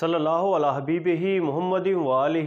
सल्ला हबीब ही मोहम्मद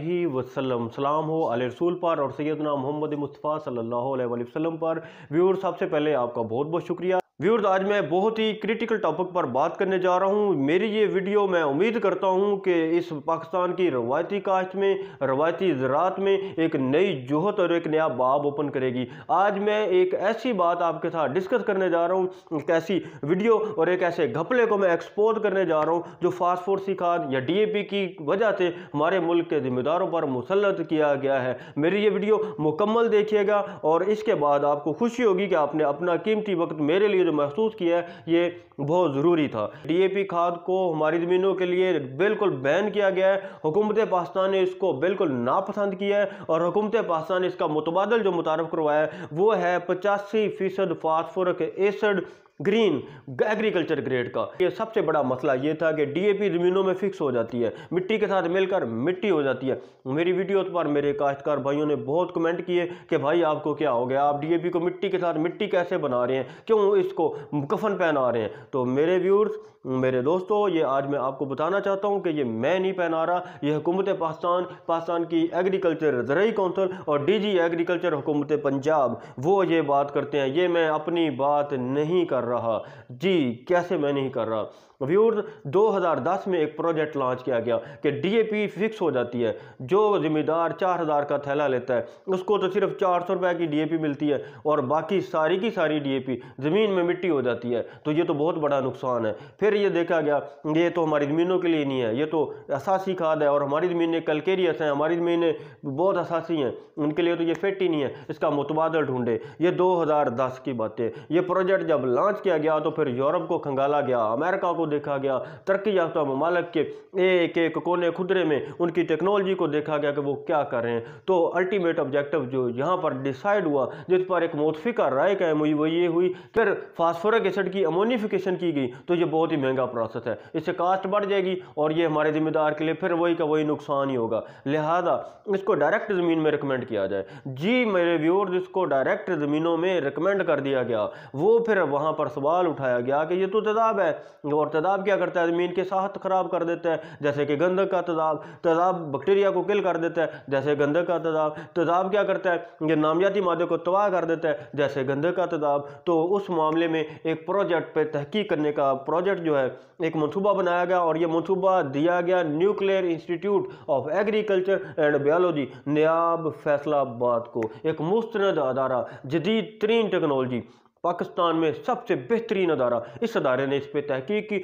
ही वसलम सलाम हो आल रसूल पर और सैदना मोहम्मद मुस्तफ़ा सल्लल्लाहु अलैहि वसल्लम पर व्यूअर्स सबसे पहले आपका बहुत बहुत शुक्रिया व्यूर्स आज मैं बहुत ही क्रिटिकल टॉपिक पर बात करने जा रहा हूँ मेरी ये वीडियो मैं उम्मीद करता हूँ कि इस पाकिस्तान की रवायती काश्त में रवायती ज़रात में एक नई जोहत और एक नया बाब ओपन करेगी आज मैं एक ऐसी बात आपके साथ डिस्कस करने जा रहा हूँ एक ऐसी वीडियो और एक ऐसे घपले को मैं एक्सपोज करने जा रहा हूँ जो सी खाद या डी की वजह से हमारे मुल्क के जिम्मेदारों पर मुसलत किया गया है मेरी ये वीडियो मुकम्मल देखिएगा और इसके बाद आपको खुशी होगी कि आपने अपना कीमती वक्त मेरे लिए चीज़ महसूस किया ये बहुत ज़रूरी था डीएपी खाद को हमारी ज़मीनों के लिए बिल्कुल बैन किया गया है हुकूमत पाकिस्तान ने इसको बिल्कुल नापसंद किया है और हुकूमत पाकिस्तान ने इसका मुतबादल जो मुतारफ़ करवाया है वो है पचासी फ़ीसद phosphoric acid green agriculture grade का ये सबसे बड़ा मसला ये था कि डीएपी जमीनों में फिक्स हो जाती है मिट्टी के साथ मिलकर मिट्टी हो जाती है मेरी वीडियो पर मेरे काश्तकार भाइयों ने बहुत कमेंट किए कि भाई आपको क्या हो गया आप डीएपी को मिट्टी के साथ मिट्टी कैसे बना रहे हैं क्यों इसको कफन पहना रहे हैं तो मेरे व्यूर्स मेरे दोस्तों ये आज मैं आपको बताना चाहता हूँ कि ये मैं नहीं पहना रहा ये हुकूमत पाकिस्तान पाकिस्तान की एग्रीकल्चर जरिए कौंसल और डीजी एग्रीकल्चर हुकूमत पंजाब वो ये बात करते हैं ये मैं अपनी बात नहीं कर कर रहा जी कैसे मैं नहीं कर रहा व्यूर्स 2010 में एक प्रोजेक्ट लॉन्च किया गया कि डीएपी फिक्स हो जाती है जो ज़िम्मेदार 4000 का थैला लेता है उसको तो सिर्फ चार सौ की डीएपी मिलती है और बाकी सारी की सारी डीएपी ज़मीन में मिट्टी हो जाती है तो ये तो बहुत बड़ा नुकसान है फिर ये देखा गया ये तो हमारी ज़मीनों के लिए नहीं है ये तो असासी खाद है और हमारी ज़मीनें कलकेरियस हैं हमारी ज़मीनें बहुत असासी हैं उनके लिए तो ये फिट ही नहीं है इसका मुतबादल ढूंढे ये दो की बातें ये प्रोजेक्ट जब लॉन्च ख़त्म किया गया तो फिर यूरोप को खंगाला गया अमेरिका को देखा गया तरक्की याफ्ता ममालक के एक एक कोने खुदरे में उनकी टेक्नोलॉजी को देखा गया कि वो क्या कर रहे हैं तो अल्टीमेट ऑब्जेक्टिव जो यहाँ पर डिसाइड हुआ जिस पर एक मोतफिका राय कायम हुई वो ये हुई फिर फॉस्फोरिक एसिड की अमोनीफिकेशन की गई तो ये बहुत ही महंगा प्रोसेस है इससे कास्ट बढ़ जाएगी और ये हमारे ज़िम्मेदार के लिए फिर वही का वही नुकसान ही होगा लिहाजा इसको डायरेक्ट ज़मीन में रिकमेंड किया जाए जी मेरे व्यूअर्स इसको डायरेक्ट ज़मीनों में रिकमेंड कर दिया गया वो फिर वहाँ पर पर सवाल उठाया गया कि ये तो तेज़ाब है और तेज़ाब क्या करता है ज़मीन के साथ ख़राब कर देता है जैसे कि गंदक का तेज़ाब तेज़ाब बैक्टीरिया को किल कर देता है जैसे गंदक का तेज़ाब तेज़ाब क्या करता है ये नामजाती मादे को तबाह कर देता है जैसे गंदक का तेज़ाब तो उस मामले में एक प्रोजेक्ट पर तहकीक करने का प्रोजेक्ट जो है एक मनसूबा बनाया गया और यह मनसूबा दिया गया nuclear institute of agriculture and biology NIAB Faisalabad को एक मुस्तंद अदारा जदीद तरीन टेक्नोलॉजी पाकिस्तान में सबसे बेहतरीन अदारा इस अदारे ने इस पर तहकीक की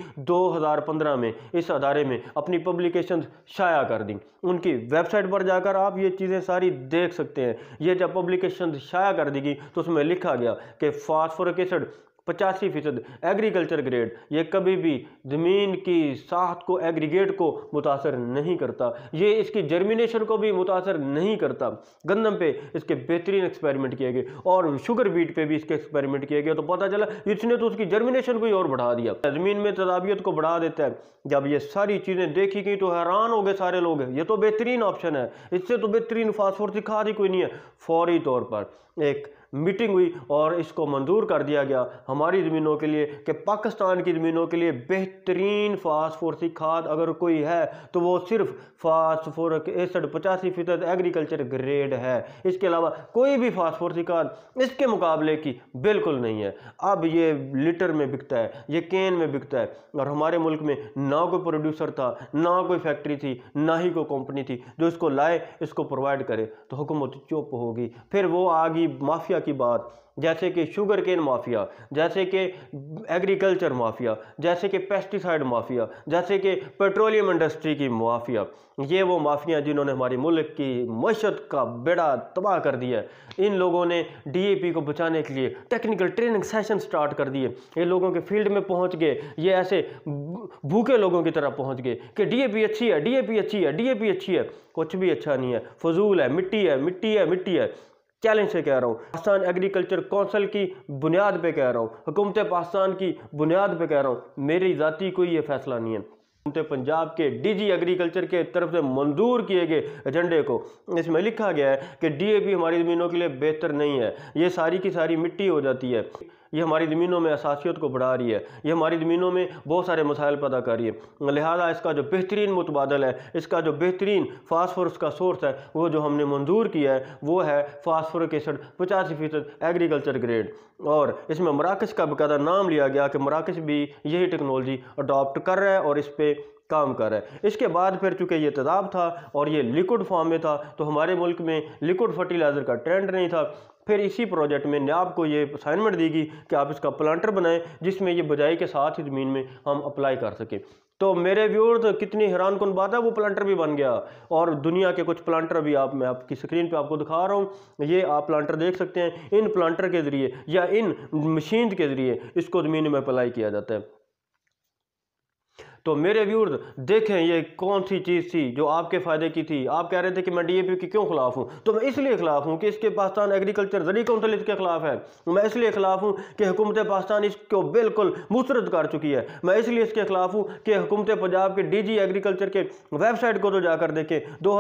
पंद्रह में इस अदारे में अपनी पब्लिकेशन शाया कर दी उनकी वेबसाइट पर जाकर आप ये चीज़ें सारी देख सकते हैं ये जब पब्लिकेशन शाया कर दी गई तो उसमें लिखा गया कि फास्फोरिक एसिड पचासी फ़ीसद एग्रीकल्चर ग्रेड ये कभी भी ज़मीन की साहत को एग्रीगेट को मुतासर नहीं करता ये इसकी जर्मिनेशन को भी मुतासर नहीं करता गंदम पे इसके बेहतरीन एक्सपेरिमेंट किए गए और शुगर बीट पे भी इसके एक्सपेरिमेंट किए गए तो पता चला इसने तो उसकी जर्मिनेशन को ही और बढ़ा दिया ज़मीन में तदाबीत को बढ़ा देता है जब ये सारी चीज़ें देखी गई तो हैरान हो गए सारे लोग ये तो बेहतरीन ऑप्शन है इससे तो बेहतरीन फास्फोर सिखा दी कोई नहीं है फौरी तौर पर एक मीटिंग हुई और इसको मंजूर कर दिया गया हमारी ज़मीनों के लिए कि पाकिस्तान की ज़मीनों के लिए बेहतरीन फास्फोरसी खाद अगर कोई है तो वो सिर्फ फास्फोरक एसड पचासी फीसद एग्रीकल्चर ग्रेड है इसके अलावा कोई भी फास्फोरसी खाद इसके मुकाबले की बिल्कुल नहीं है अब ये लीटर में बिकता है ये कैन में बिकता है और हमारे मुल्क में ना कोई प्रोड्यूसर था ना कोई फैक्ट्री थी ना ही कोई कंपनी थी जो इसको लाए इसको प्रोवाइड करे तो हुकूमत चुप होगी फिर वो आ गई माफिया की बात जैसे कि शुगर केन माफिया जैसे कि एग्रीकल्चर माफिया जैसे कि पेस्टिसाइड माफिया जैसे कि पेट्रोलियम इंडस्ट्री की माफिया ये वो माफिया जिन्होंने हमारे मुल्क की मशत का बेड़ा तबाह कर दिया है इन लोगों ने डीएपी को बचाने के लिए टेक्निकल ट्रेनिंग सेशन स्टार्ट कर दिए ये लोगों के फील्ड में पहुंच गए ये ऐसे भूखे लोगों की तरह पहुंच गए कि डीएपी अच्छी है डी अच्छी है डी अच्छी है कुछ भी अच्छा नहीं है फजूल है मिट्टी है मिट्टी है मिट्टी है चैलेंज से कह रहा हूँ पाकिस्तान एग्रीकल्चर कौंसिल की बुनियाद पर कह रहा हूँ हुकूमत पाकिस्तान की बुनियाद पर कह रहा हूँ मेरी ज़ाती कोई ये फैसला नहीं है पंजाब के डीजी एग्रीकल्चर के तरफ से मंजूर किए गए एजेंडे को इसमें लिखा गया है कि डीएपी हमारी ज़मीनों के लिए बेहतर नहीं है ये सारी की सारी मिट्टी हो जाती है ये हमारी ज़मीनों में असासीत को बढ़ा रही है ये हमारी ज़मीनों में बहुत सारे मसाइल पैदा कर रही है लिहाजा इसका जो बेहतरीन मुतबादल है इसका जो बेहतरीन फास्फोरस का सोर्स है वो जो हमने मंजूर किया है वो है फास्फोरिक केसड पचासी फ़ीसद एग्रीकल्चर ग्रेड और इसमें मराकश का बकायदा नाम लिया गया कि मराकश भी यही टेक्नोलॉजी अडॉप्ट कर रहा है और इस पर काम कर रहा है इसके बाद फिर चूँकि ये तदाब था और ये लिक्विड फॉर्म में था तो हमारे मुल्क में लिक्विड फर्टिलाइज़र का ट्रेंड नहीं था फिर इसी प्रोजेक्ट में नयाब को ये असाइनमेंट दी गई कि आप इसका प्लांटर बनाएं जिसमें ये बजाई के साथ ही ज़मीन में हम अप्लाई कर सकें तो मेरे व्यूअर्स कितनी हैरान कन बात है वो प्लांटर भी बन गया और दुनिया के कुछ प्लांटर भी आप मैं आपकी स्क्रीन पे आपको दिखा रहा हूँ ये आप प्लांटर देख सकते हैं इन प्लांटर के ज़रिए या इन मशीन के ज़रिए इसको ज़मीन में अप्लाई किया जाता है तो मेरे व्यूर्स देखें ये कौन सी चीज़ थी जो आपके फ़ायदे की थी आप कह रहे थे कि मैं डीएपी के क्यों खिलाफ हूँ तो मैं इसलिए खिलाफ हूँ कि इसके पाकिस्तान एग्रीकल्चर जरिए कौंसिल इसके खिलाफ है मैं इसलिए खिलाफ हूँ कि हुकूमत पाकिस्तान इसको बिल्कुल मुस्रद कर चुकी है मैं इसलिए इसके खिलाफ हूँ कि हुकूमत पंजाब के डी एग्रीकल्चर के वेबसाइट को तो जाकर देखें दो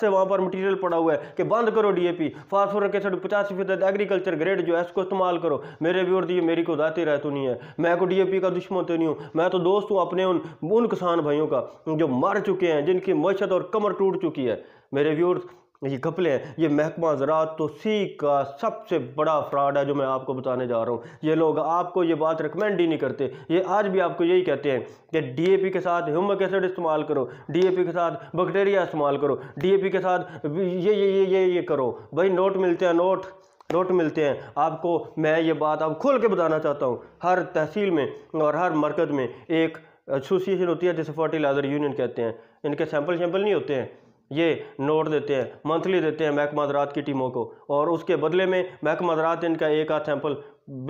से वहाँ पर मटीरियल पड़ा हुआ है कि बंद करो डी ए पी फास्फोर के सड़ फीसद एग्रीकल्चर ग्रेड जो है इसको इस्तेमाल करो मेरे व्यूर्स ये मेरी को जाती रहती तो नहीं है मैं को डी ए पी का दुश्मन तो नहीं हूँ मैं तो दोस्त हूँ अपने उन उन किसान भाइयों का जो मर चुके हैं जिनकी मैशत और कमर टूट चुकी है मेरे व्यूर्स ये घपले हैं ये महकमा ज़रात तो सी का सबसे बड़ा फ्रॉड है जो मैं आपको बताने जा रहा हूँ ये लोग आपको ये बात रिकमेंड ही नहीं करते ये आज भी आपको यही कहते हैं कि डीएपी के साथ ह्यूमिक एसिड इस्तेमाल करो डीएपी के साथ बैक्टीरिया इस्तेमाल करो डीएपी के साथ ये ये ये ये ये करो भाई नोट मिलते हैं नोट नोट मिलते हैं आपको मैं ये बात अब खोल के बताना चाहता हूँ हर तहसील में और हर मरकज़ में एक एसोसिएशन होती है जिसे फर्टिलाइज़र यूनियन कहते हैं इनके सैंपल शैंपल नहीं होते हैं ये नोट देते हैं मंथली देते हैं महकमा जरात की टीमों को और उसके बदले में महकमा जरात इनका एक आध सैंपल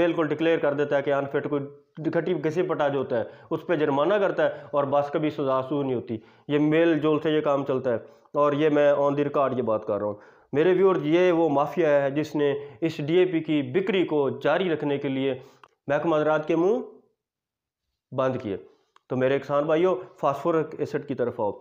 बिल्कुल डिक्लेयर कर देता है कि अनफिट कोई घटी घसी पटा जो होता है उस पर जुर्माना करता है और बस कभी सजा सू नहीं होती ये मेल जोल से ये काम चलता है और ये मैं ऑन द रिकॉर्ड ये बात कर रहा हूँ मेरे व्यूअर ये वो माफिया है जिसने इस पी की बिक्री को जारी रखने के लिए महकमा जरात के मुँह बंद किए तो मेरे किसान भाइयों फास्फोरिक एसिड की तरफ आओ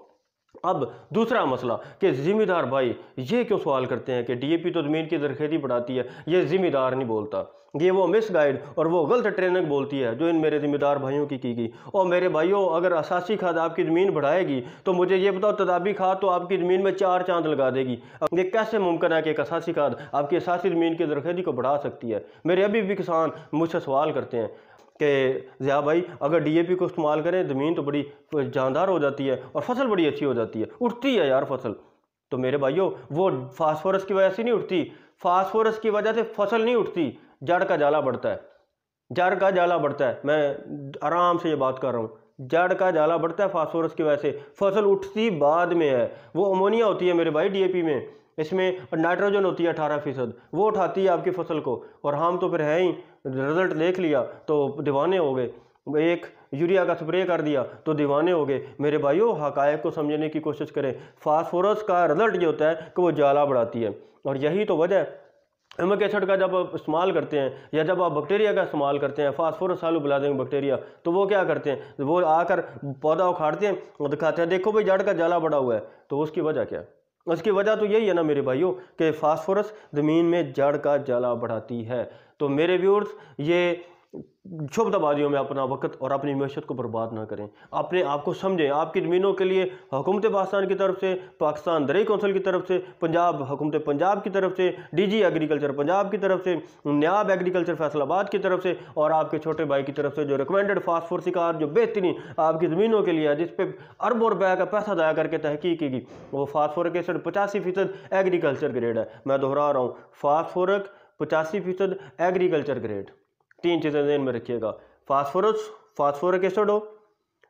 अब दूसरा मसला कि ज़िम्मेदार भाई ये क्यों सवाल करते हैं कि डीएपी तो ज़मीन की जरखेजी बढ़ाती है ये ज़िम्मेदार नहीं बोलता ये वो मिस गाइड और वो गलत ट्रेनिंग बोलती है जो इन मेरे ज़िम्मेदार भाइयों की की गई और मेरे भाइयों अगर असासी खाद आपकी ज़मीन बढ़ाएगी तो मुझे ये बताओ तदाबी खाद तो आपकी ज़मीन में चार चांद लगा देगी अब ये कैसे मुमकिन है कि एक असासी खाद आपकी असासी ज़मीन की जरखेजी को बढ़ा सकती है मेरे अभी भी किसान मुझसे सवाल करते हैं कि ज़िया भाई अगर डीएपी को इस्तेमाल करें ज़मीन तो बड़ी जानदार हो जाती है और फसल बड़ी अच्छी हो जाती है उठती है यार फसल तो मेरे भाइयों वो फास्फोरस की वजह से नहीं उठती फास्फोरस की वजह से फसल नहीं उठती जड़ का जाला बढ़ता है जड़ का जाला बढ़ता है मैं आराम से ये बात कर रहा हूँ जड़ का जाला बढ़ता है फास्फोरस की वजह से फसल उठती बाद में है वो अमोनिया होती है मेरे भाई पी में इसमें नाइट्रोजन होती है अठारह फीसद वो उठाती है आपकी फसल को और हम तो फिर हैं ही रिज़ल्ट देख लिया तो दीवाने हो गए एक यूरिया का स्प्रे कर दिया तो दीवाने हो गए मेरे भाइयों हकायक को समझने की कोशिश करें फास्फोरस का रिज़ल्ट ये होता है कि वो जाला बढ़ाती है और यही तो वजह है एसड का जब आप इस्तेमाल करते हैं या जब आप बैक्टीरिया का इस्तेमाल करते हैं फास्फोरस आलू ब्लादिंग बैक्टीरिया तो वो क्या करते हैं वो आकर पौधा उखाड़ते हैं और दिखाते हैं देखो भाई जड़ का जाला बढ़ा हुआ है तो उसकी वजह क्या है उसकी वजह तो यही है ना मेरे भाइयों कि फास्फोरस ज़मीन में जड़ का जला बढ़ाती है तो मेरे व्यूर्स ये शुभदाबाजियों में अपना वक्त और अपनी मीशत को बर्बाद ना करें अपने आप को समझें आपकी ज़मीनों के लिए हुकूमत पाकिस्तान की तरफ से पाकिस्तान दरई कौंसिल की तरफ से पंजाब हुकूमत पंजाब की तरफ से डीजी एग्रीकल्चर पंजाब की तरफ से नयाब एग्रीकल्चर फैसलाबाद की तरफ से और आपके छोटे भाई की तरफ से जो रिकमेंडेड फूड शिकार जो बेहतरीन आपकी ज़मीनों के लिए है जिस पर अरबों रुपये का पैसा ज़ाया करके तहकीक की गई वो फास्फोरक एसिड पचासी फ़ीसद एग्रीकल्चर ग्रेड है मैं दोहरा रहा हूँ फास्फोरक पचासी फ़ीसद एग्रीकल्चर ग्रेड तीन चीज़ें ध्यान में रखिएगा फास्फोरस फास्फोरिक एसिड हो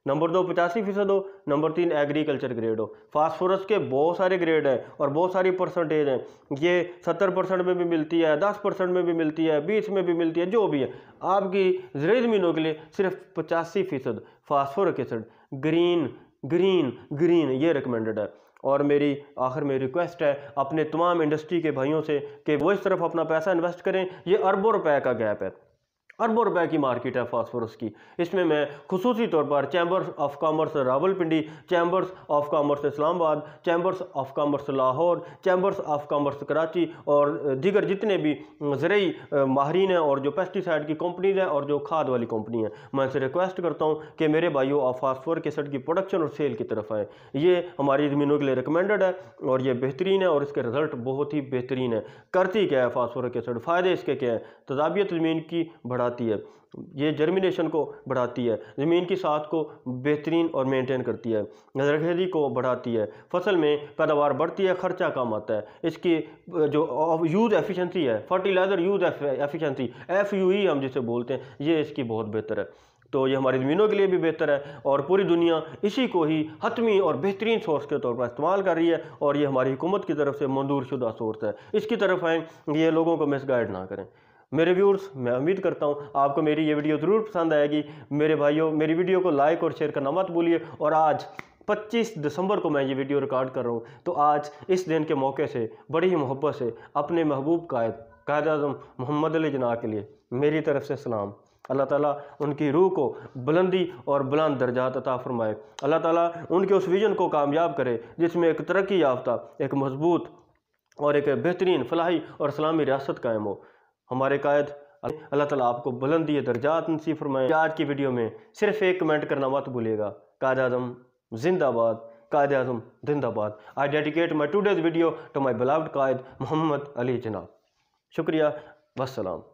नंबर दो पचासी फीसद हो नंबर तीन एग्रीकल्चर ग्रेड हो फास्फोरस के बहुत सारे ग्रेड हैं और बहुत सारी परसेंटेज हैं ये सत्तर परसेंट में भी मिलती है दस परसेंट में भी मिलती है बीस में भी मिलती है जो भी है आपकी जरिए ज़मीनों के लिए सिर्फ पचासी फीसद phosphoric acid green green green ये रिकमेंडेड है और मेरी आखिर में रिक्वेस्ट है अपने तमाम इंडस्ट्री के भाइयों से कि वो इस तरफ अपना पैसा इन्वेस्ट करें ये अरबों रुपए का गैप है अरबों रुपए की मार्केट है फास्फोरस की इसमें मैं खसूसी तौर पर chambers of commerce Rawalpindi chambers of commerce Islamabad chambers of commerce Lahore chambers of commerce Karachi और दीगर जितने भी ज़रूरी माहरीन हैं और जो पेस्टिसाइड की कंपनीज हैं और जो खाद वाली कंपनी है मैं इनसे रिक्वेस्ट करता हूँ कि मेरे भाइयों ऑफ फास्फोर केसड की प्रोडक्शन और सेल की तरफ आए ये हमारी ज़मीनों के लिए रिकमेंडेड है और ये बेहतरीन है और इसके रिजल्ट बहुत ही बेहतरीन है करती क्या है फास्फोर केसड फ़ायदे इसके क्या हैं तजाबियत ज़मीन की बढ़ा बढ़ाती है ये जर्मिनेशन को बढ़ाती है ज़मीन की साथ को बेहतरीन और मेंटेन करती है जरखेदी को बढ़ाती है फसल में पैदावार बढ़ती है ख़र्चा कम आता है इसकी जो यूज़ एफिशिएंसी है fertilizer use efficiency F U E हम जिसे बोलते हैं ये इसकी बहुत बेहतर है तो ये हमारी ज़मीनों के लिए भी बेहतर है और पूरी दुनिया इसी को ही हतमी और बेहतरीन सोर्स के तौर पर इस्तेमाल कर रही है और ये हमारी हुकूमत की तरफ से मंजूर शुदा सोर्स है इसकी तरफ आएँ ये लोगों को मिसगाइड ना करें मेरे व्यूअर्स मैं उम्मीद करता हूँ आपको मेरी ये वीडियो ज़रूर पसंद आएगी मेरे भाइयों मेरी वीडियो को लाइक और शेयर करना मत भूलिए और आज 25 दिसंबर को मैं ये वीडियो रिकॉर्ड कर रहा हूँ तो आज इस दिन के मौके से बड़ी ही मोहब्बत से अपने महबूब कायद कायद अजम मोहम्मद अली जना के लिए मेरी तरफ से सलाम अल्लाह ताला उनकी रूह को बुलंदी और बुलंद दर्जा अता फरमाए अल्लाह ताला उनके उस विजन को कामयाब करे जिसमें एक तरक्की याफ्ता एक मजबूत और एक बेहतरीन फलाही और सलामी रियासत कायम हो हमारे कायद अल्लाह ताला आपको बुलंदी दर्जात नसी फरमाए आज की वीडियो में सिर्फ एक कमेंट करना मत भूलिएगा कायद आजम जिंदाबाद कायद आजम जिंदाबाद I dedicate my today's video to my beloved Quaid Muhammad Ali जनाब शुक्रिया वसलाम